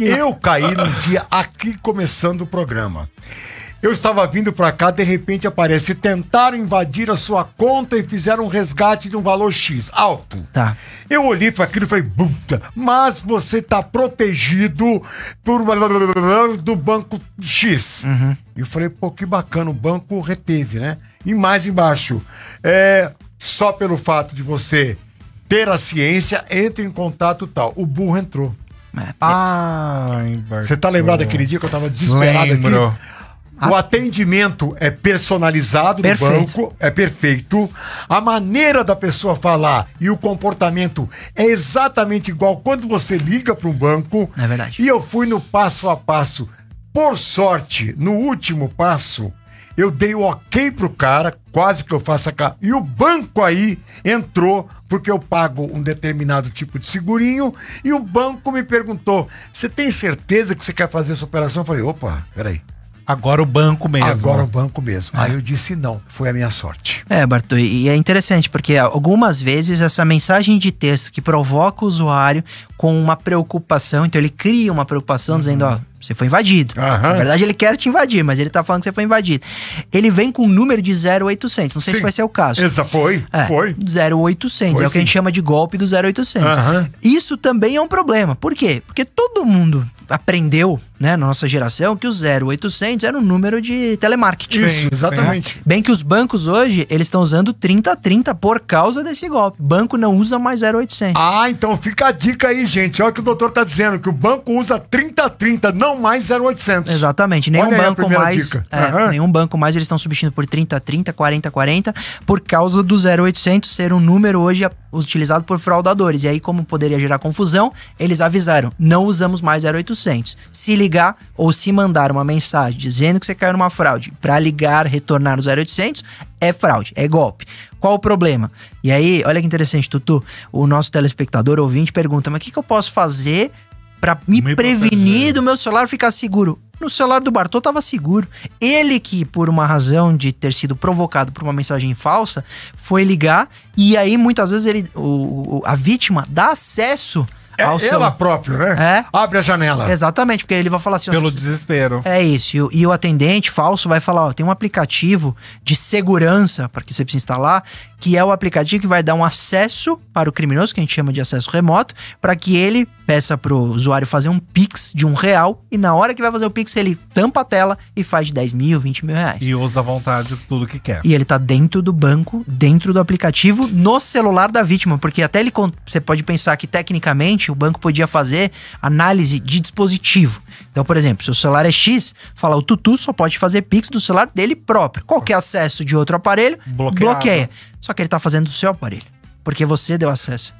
Eu caí num dia aqui começando o programa. Eu estava vindo para cá, de repente aparece. Tentaram invadir a sua conta e fizeram um resgate de um valor X alto. Tá. Eu olhei para aquilo e falei, puta, mas você está protegido por do banco X. Uhum. E eu falei, pô, que bacana, o banco reteve, né? E mais embaixo, é, só pelo fato de você ter a ciência, entre em contato tal. O burro entrou. É. Ai, Você tá lembrado daquele dia que eu tava desesperado Lembro. aqui? O atendimento é personalizado perfeito. no banco, é perfeito. A maneira da pessoa falar e o comportamento é exatamente igual quando você liga para um banco. É verdade. E eu fui no passo a passo. Por sorte, no último passo, eu dei o ok pro cara, quase que eu faço a cara. E o banco aí entrou, porque eu pago um determinado tipo de segurinho, e o banco me perguntou: você tem certeza que você quer fazer essa operação? Eu falei, opa, peraí. Agora o banco mesmo. Agora o banco mesmo. É. Aí eu disse não, foi a minha sorte. É, Bartô, e é interessante porque algumas vezes essa mensagem de texto que provoca o usuário com uma preocupação, então ele cria uma preocupação uhum. dizendo, ó, você foi invadido. Uhum. Na verdade, ele quer te invadir, mas ele tá falando que você foi invadido. Ele vem com um número de 0800. Não sei sim. se vai ser o caso. Essa foi? É, foi. 0800. Foi, é o que sim. a gente chama de golpe do 0800. Uhum. Isso também é um problema. Por quê? Porque todo mundo aprendeu né, na nossa geração, que o 0800 era um número de telemarketing. Isso, exatamente. Né? Bem que os bancos hoje, eles estão usando 3030 por causa desse golpe. Banco não usa mais 0800. Ah, então fica a dica aí, gente. Olha o que o doutor tá dizendo, que o banco usa 3030, não mais 0800. Exatamente. Nenhum Olha banco mais... É, uhum. Nenhum banco mais eles estão substituindo por 3030, 4040, por causa do 0800 ser um número hoje utilizado por fraudadores. E aí, como poderia gerar confusão, eles avisaram, não usamos mais 0800. Se ligar ligar ou se mandar uma mensagem dizendo que você caiu numa fraude para ligar, retornar no 0800, é fraude, é golpe. Qual o problema? E aí, olha que interessante, Tutu, o nosso telespectador ouvinte pergunta, mas o que, que eu posso fazer para me, me, prevenir proteger. do meu celular ficar seguro? No celular do Bartô estava seguro. Ele que, por uma razão de ter sido provocado por uma mensagem falsa, foi ligar e aí muitas vezes ele, o, o, a vítima dá acesso é ao seu... ela próprio, né? É. Abre a janela. Exatamente, porque ele vai falar assim... Pelo desespero. É isso. E o, e o, atendente falso vai falar, ó, tem um aplicativo de segurança para que você precisa instalar, que é o aplicativo que vai dar um acesso para o criminoso, que a gente chama de acesso remoto, para que ele peça pro usuário fazer um Pix de um real e na hora que vai fazer o Pix ele tampa a tela e faz de 10 mil, 20 mil reais. E usa à vontade tudo que quer. E ele tá dentro do banco, dentro do aplicativo, no celular da vítima, porque até ele você pode pensar que tecnicamente o banco podia fazer análise de dispositivo. Então, por exemplo, se o celular é X, fala o Tutu só pode fazer Pix do celular dele próprio. Qualquer acesso de outro aparelho Bloqueado. bloqueia. Só que ele tá fazendo do seu aparelho, porque você deu acesso.